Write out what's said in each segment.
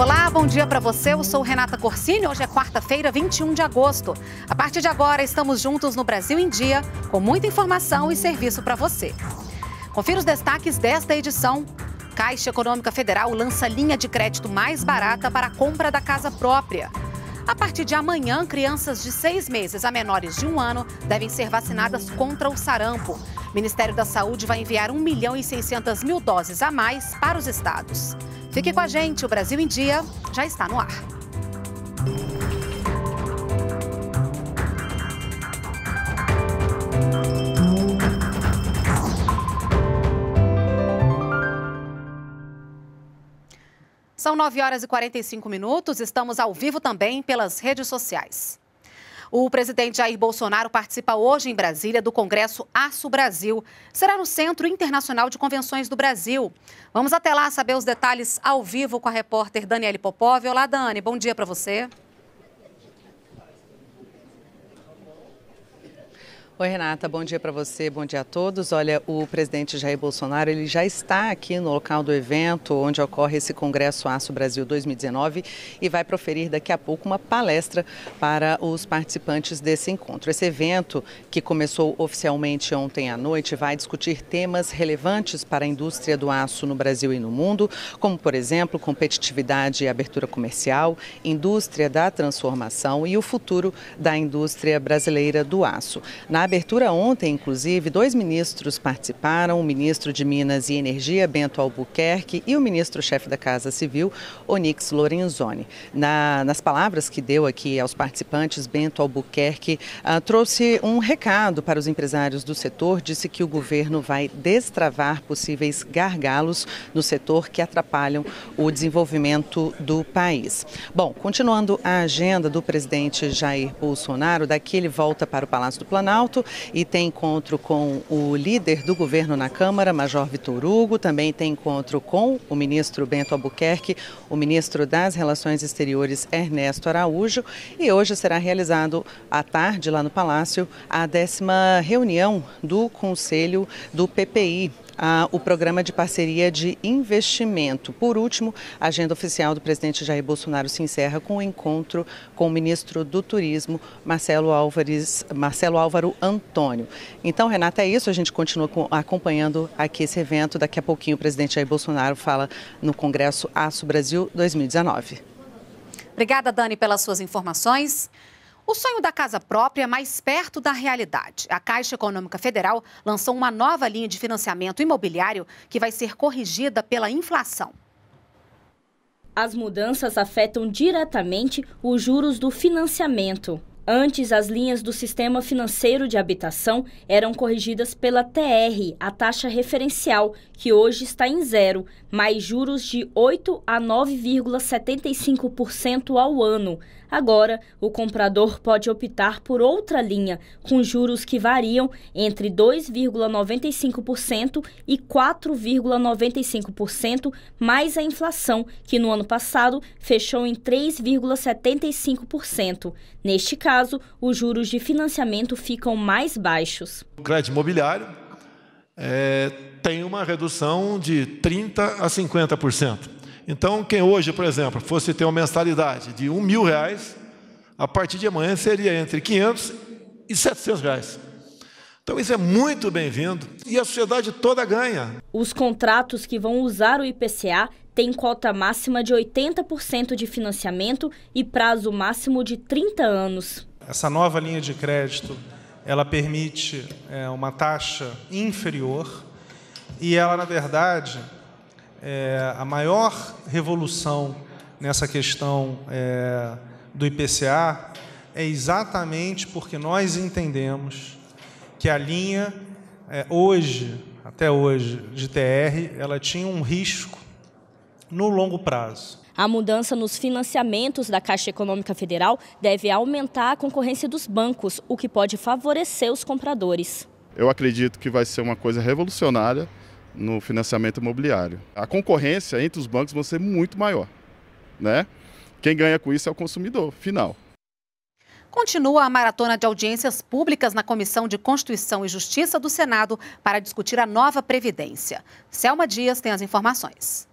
Olá, bom dia para você. Eu sou Renata Corsini. Hoje é quarta-feira, 21 de agosto. A partir de agora, estamos juntos no Brasil em Dia, com muita informação e serviço para você. Confira os destaques desta edição. Caixa Econômica Federal lança linha de crédito mais barata para a compra da casa própria. A partir de amanhã, crianças de seis meses a menores de um ano devem ser vacinadas contra o sarampo. O Ministério da Saúde vai enviar 1 milhão e 600 mil doses a mais para os estados. Fique com a gente, o Brasil em Dia já está no ar. São 9 horas e 45 minutos. Estamos ao vivo também pelas redes sociais. O presidente Jair Bolsonaro participa hoje em Brasília do Congresso Aço Brasil. Será no Centro Internacional de Convenções do Brasil. Vamos até lá saber os detalhes ao vivo com a repórter Daniele Popov. Olá, Dani, bom dia para você. Oi, Renata, bom dia para você, bom dia a todos. Olha, o presidente Jair Bolsonaro ele já está aqui no local do evento onde ocorre esse Congresso Aço Brasil 2019 e vai proferir daqui a pouco uma palestra para os participantes desse encontro. Esse evento, que começou oficialmente ontem à noite, vai discutir temas relevantes para a indústria do aço no Brasil e no mundo, como, por exemplo, competitividade e abertura comercial, indústria da transformação e o futuro da indústria brasileira do aço. Na abertura ontem, inclusive, dois ministros participaram, o ministro de Minas e Energia, Bento Albuquerque, e o ministro-chefe da Casa Civil, Onix Lorenzoni. Na, nas palavras que deu aqui aos participantes, Bento Albuquerque ah, trouxe um recado para os empresários do setor, disse que o governo vai destravar possíveis gargalos no setor que atrapalham o desenvolvimento do país. Bom, continuando a agenda do presidente Jair Bolsonaro, daqui ele volta para o Palácio do Planalto, e tem encontro com o líder do governo na Câmara, Major Vitor Hugo, também tem encontro com o ministro Bento Albuquerque, o ministro das Relações Exteriores Ernesto Araújo e hoje será realizado à tarde lá no Palácio a décima reunião do Conselho do PPI, ah, o programa de parceria de investimento. Por último, a agenda oficial do presidente Jair Bolsonaro se encerra com o um encontro com o ministro do Turismo, Marcelo, Álvares, Marcelo Álvaro Antônio. Então, Renata, é isso. A gente continua acompanhando aqui esse evento. Daqui a pouquinho, o presidente Jair Bolsonaro fala no Congresso Aço Brasil 2019. Obrigada, Dani, pelas suas informações. O sonho da casa própria é mais perto da realidade. A Caixa Econômica Federal lançou uma nova linha de financiamento imobiliário que vai ser corrigida pela inflação. As mudanças afetam diretamente os juros do financiamento. Antes, as linhas do Sistema Financeiro de Habitação eram corrigidas pela TR, a taxa referencial, que hoje está em zero, mais juros de 8 a 9,75% ao ano. Agora, o comprador pode optar por outra linha, com juros que variam entre 2,95% e 4,95%, mais a inflação, que no ano passado fechou em 3,75%. Neste caso, prazo, os juros de financiamento ficam mais baixos. O crédito imobiliário é, tem uma redução de 30% a 50%. Então, quem hoje, por exemplo, fosse ter uma mensalidade de R$ mil reais, a partir de amanhã seria entre 500 e 700 reais. Então isso é muito bem-vindo e a sociedade toda ganha. Os contratos que vão usar o IPCA têm cota máxima de 80% de financiamento e prazo máximo de 30 anos. Essa nova linha de crédito ela permite é, uma taxa inferior e ela, na verdade, é, a maior revolução nessa questão é, do IPCA é exatamente porque nós entendemos que a linha é, hoje, até hoje, de TR, ela tinha um risco no longo prazo. A mudança nos financiamentos da Caixa Econômica Federal deve aumentar a concorrência dos bancos, o que pode favorecer os compradores. Eu acredito que vai ser uma coisa revolucionária no financiamento imobiliário. A concorrência entre os bancos vai ser muito maior, né? Quem ganha com isso é o consumidor, final. Continua a maratona de audiências públicas na Comissão de Constituição e Justiça do Senado para discutir a nova Previdência. Selma Dias tem as informações.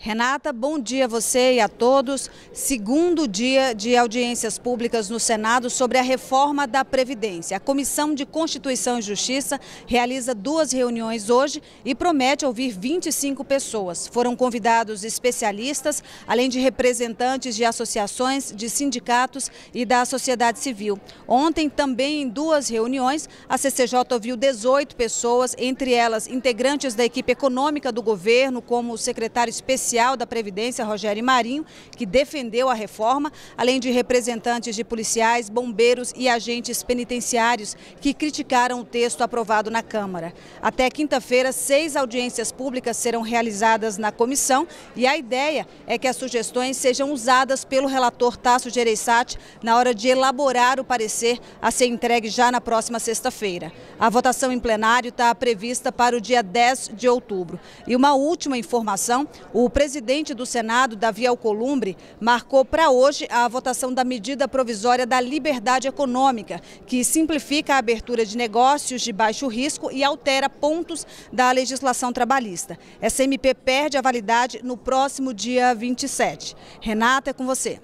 Renata, bom dia a você e a todos. Segundo dia de audiências públicas no Senado sobre a reforma da Previdência. A Comissão de Constituição e Justiça realiza duas reuniões hoje e promete ouvir 25 pessoas. Foram convidados especialistas, além de representantes de associações, de sindicatos e da sociedade civil. Ontem, também em duas reuniões, a CCJ ouviu 18 pessoas, entre elas integrantes da equipe econômica do governo, como o secretário especial da Previdência, Rogério Marinho, que defendeu a reforma, além de representantes de policiais, bombeiros e agentes penitenciários que criticaram o texto aprovado na Câmara. Até quinta-feira, seis audiências públicas serão realizadas na comissão e a ideia é que as sugestões sejam usadas pelo relator Tasso Gereissati na hora de elaborar o parecer a ser entregue já na próxima sexta-feira. A votação em plenário está prevista para o dia 10 de outubro. E uma última informação, o presidente do Senado, Davi Alcolumbre, marcou para hoje a votação da medida provisória da liberdade econômica, que simplifica a abertura de negócios de baixo risco e altera pontos da legislação trabalhista. Essa MP perde a validade no próximo dia 27. Renata, é com você.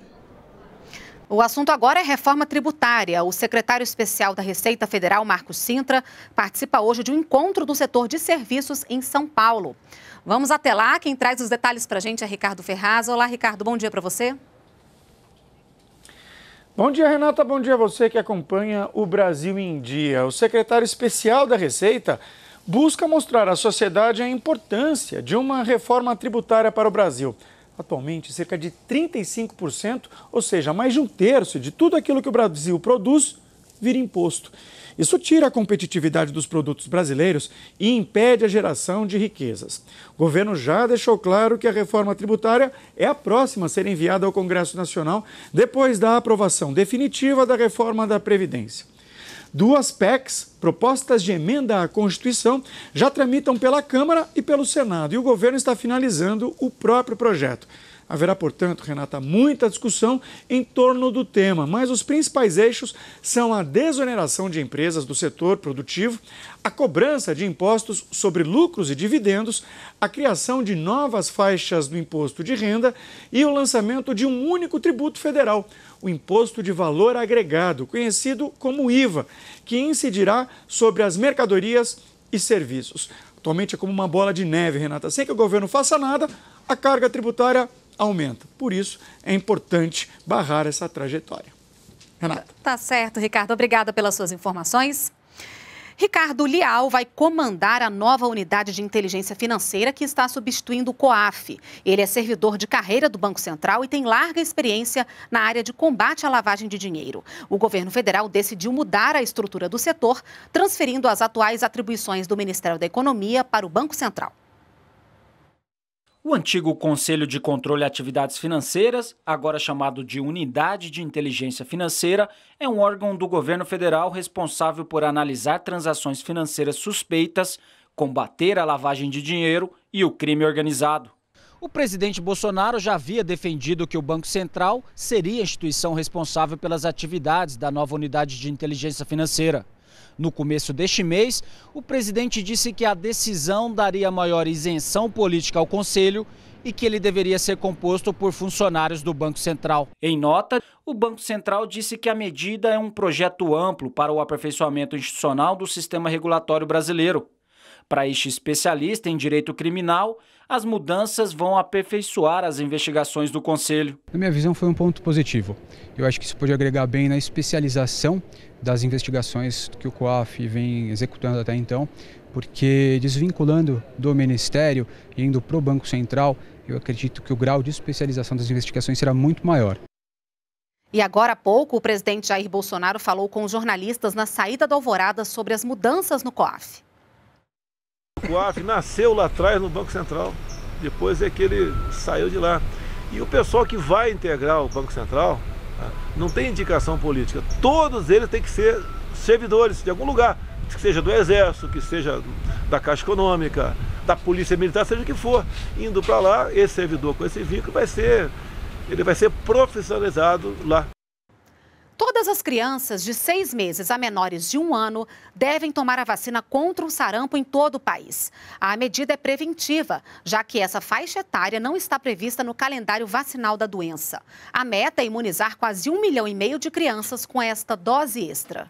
O assunto agora é reforma tributária. O secretário especial da Receita Federal, Marco Sintra, participa hoje de um encontro do setor de serviços em São Paulo. Vamos até lá. Quem traz os detalhes para a gente é Ricardo Ferraz. Olá, Ricardo. Bom dia para você. Bom dia, Renata. Bom dia a você que acompanha o Brasil em Dia. O secretário especial da Receita busca mostrar à sociedade a importância de uma reforma tributária para o Brasil. Atualmente, cerca de 35%, ou seja, mais de um terço de tudo aquilo que o Brasil produz, vira imposto. Isso tira a competitividade dos produtos brasileiros e impede a geração de riquezas. O governo já deixou claro que a reforma tributária é a próxima a ser enviada ao Congresso Nacional depois da aprovação definitiva da reforma da Previdência. Duas PECs, propostas de emenda à Constituição, já tramitam pela Câmara e pelo Senado, e o governo está finalizando o próprio projeto. Haverá, portanto, Renata, muita discussão em torno do tema, mas os principais eixos são a desoneração de empresas do setor produtivo, a cobrança de impostos sobre lucros e dividendos, a criação de novas faixas do imposto de renda e o lançamento de um único tributo federal, o Imposto de Valor Agregado, conhecido como IVA, que incidirá sobre as mercadorias e serviços. Atualmente é como uma bola de neve, Renata. Sem que o governo faça nada, a carga tributária aumenta. Por isso, é importante barrar essa trajetória. Renata. Tá certo, Ricardo. Obrigada pelas suas informações. Ricardo Lial vai comandar a nova unidade de inteligência financeira que está substituindo o COAF. Ele é servidor de carreira do Banco Central e tem larga experiência na área de combate à lavagem de dinheiro. O governo federal decidiu mudar a estrutura do setor, transferindo as atuais atribuições do Ministério da Economia para o Banco Central. O antigo Conselho de Controle de Atividades Financeiras, agora chamado de Unidade de Inteligência Financeira, é um órgão do governo federal responsável por analisar transações financeiras suspeitas, combater a lavagem de dinheiro e o crime organizado. O presidente Bolsonaro já havia defendido que o Banco Central seria a instituição responsável pelas atividades da nova unidade de inteligência financeira. No começo deste mês, o presidente disse que a decisão daria maior isenção política ao Conselho e que ele deveria ser composto por funcionários do Banco Central. Em nota, o Banco Central disse que a medida é um projeto amplo para o aperfeiçoamento institucional do sistema regulatório brasileiro. Para este especialista em direito criminal, as mudanças vão aperfeiçoar as investigações do Conselho. Na minha visão, foi um ponto positivo. Eu acho que isso pode agregar bem na especialização das investigações que o COAF vem executando até então, porque desvinculando do Ministério e indo para o Banco Central, eu acredito que o grau de especialização das investigações será muito maior. E agora há pouco, o presidente Jair Bolsonaro falou com jornalistas na saída da alvorada sobre as mudanças no COAF. O COAF nasceu lá atrás no Banco Central, depois é que ele saiu de lá. E o pessoal que vai integrar o Banco Central tá? não tem indicação política. Todos eles têm que ser servidores de algum lugar, que seja do Exército, que seja da Caixa Econômica, da Polícia Militar, seja o que for. Indo para lá, esse servidor com esse vínculo vai ser, ele vai ser profissionalizado lá. Todas as crianças de seis meses a menores de um ano devem tomar a vacina contra o sarampo em todo o país. A medida é preventiva, já que essa faixa etária não está prevista no calendário vacinal da doença. A meta é imunizar quase um milhão e meio de crianças com esta dose extra.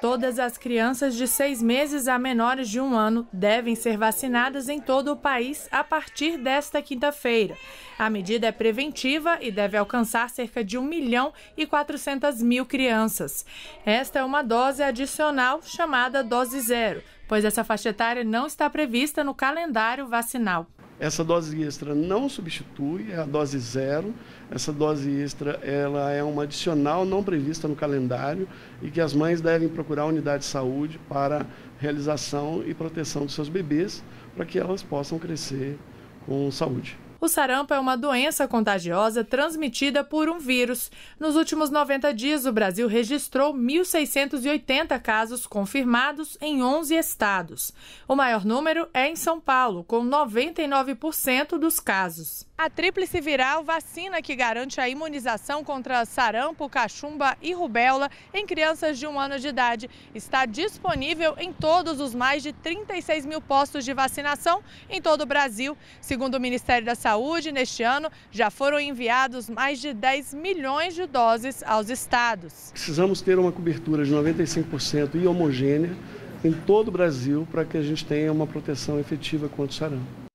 Todas as crianças de seis meses a menores de um ano devem ser vacinadas em todo o país a partir desta quinta-feira. A medida é preventiva e deve alcançar cerca de 1 milhão e 400 mil crianças. Esta é uma dose adicional chamada dose zero, pois essa faixa etária não está prevista no calendário vacinal. Essa dose extra não substitui, é a dose zero. Essa dose extra ela é uma adicional não prevista no calendário e que as mães devem procurar a unidade de saúde para realização e proteção dos seus bebês para que elas possam crescer com saúde. O sarampo é uma doença contagiosa transmitida por um vírus. Nos últimos 90 dias, o Brasil registrou 1.680 casos confirmados em 11 estados. O maior número é em São Paulo, com 99% dos casos. A tríplice viral, vacina que garante a imunização contra sarampo, cachumba e rubéola em crianças de um ano de idade, está disponível em todos os mais de 36 mil postos de vacinação em todo o Brasil. Segundo o Ministério da Saúde, Saúde, neste ano, já foram enviados mais de 10 milhões de doses aos estados. Precisamos ter uma cobertura de 95% e homogênea em todo o Brasil para que a gente tenha uma proteção efetiva contra o sarampo.